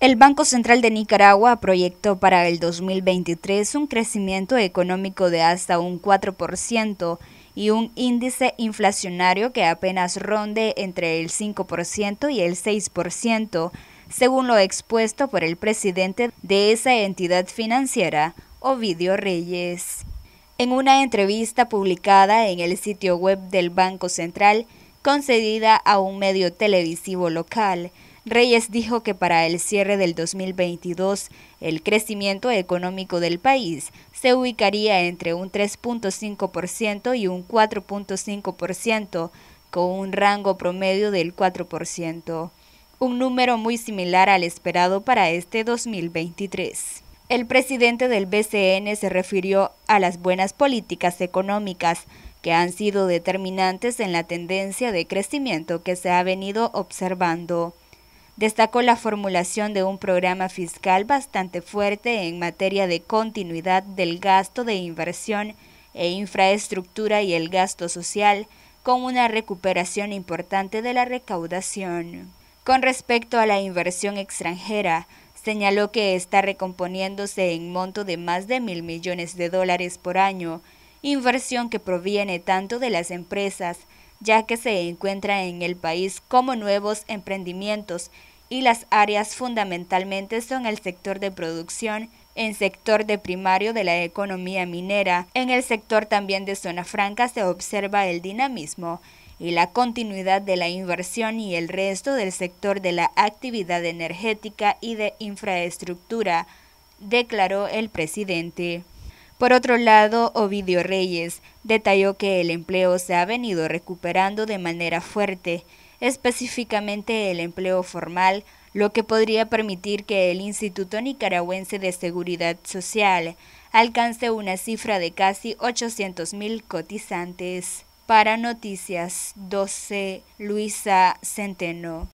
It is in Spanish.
El Banco Central de Nicaragua proyectó para el 2023 un crecimiento económico de hasta un 4% y un índice inflacionario que apenas ronde entre el 5% y el 6%, según lo expuesto por el presidente de esa entidad financiera, Ovidio Reyes. En una entrevista publicada en el sitio web del Banco Central, concedida a un medio televisivo local, Reyes dijo que para el cierre del 2022 el crecimiento económico del país se ubicaría entre un 3.5% y un 4.5%, con un rango promedio del 4%, un número muy similar al esperado para este 2023. El presidente del BCN se refirió a las buenas políticas económicas que han sido determinantes en la tendencia de crecimiento que se ha venido observando. Destacó la formulación de un programa fiscal bastante fuerte en materia de continuidad del gasto de inversión e infraestructura y el gasto social, con una recuperación importante de la recaudación. Con respecto a la inversión extranjera, señaló que está recomponiéndose en monto de más de mil millones de dólares por año inversión que proviene tanto de las empresas, ya que se encuentra en el país como nuevos emprendimientos y las áreas fundamentalmente son el sector de producción, en sector de primario de la economía minera, en el sector también de zona franca se observa el dinamismo y la continuidad de la inversión y el resto del sector de la actividad energética y de infraestructura, declaró el presidente. Por otro lado, Ovidio Reyes detalló que el empleo se ha venido recuperando de manera fuerte, específicamente el empleo formal, lo que podría permitir que el Instituto Nicaragüense de Seguridad Social alcance una cifra de casi 800.000 cotizantes. Para Noticias 12, Luisa Centeno.